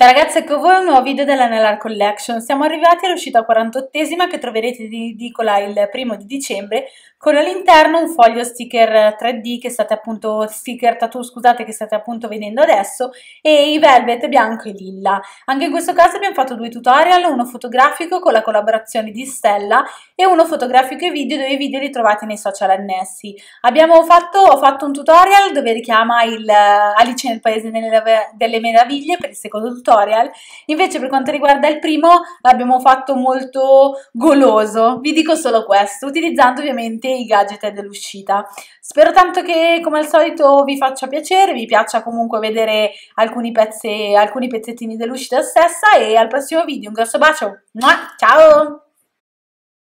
Ciao ragazzi, ecco voi un nuovo video della Nelar Collection. Siamo arrivati all'uscita 48esima che troverete di edicola il primo di dicembre con all'interno un foglio sticker 3D che state appunto, sticker tattoo scusate che state appunto vedendo adesso e i velvet bianco e lilla. Anche in questo caso abbiamo fatto due tutorial, uno fotografico con la collaborazione di Stella e uno fotografico e video dove i video li trovate nei social annessi. Abbiamo fatto, ho fatto un tutorial dove richiama il Alice nel Paese delle, delle Meraviglie per il secondo tutorial tutorial. Invece per quanto riguarda il primo l'abbiamo fatto molto goloso, vi dico solo questo, utilizzando ovviamente i gadget dell'uscita. Spero tanto che come al solito vi faccia piacere, vi piaccia comunque vedere alcuni, pezzi, alcuni pezzettini dell'uscita stessa e al prossimo video un grosso bacio, ciao!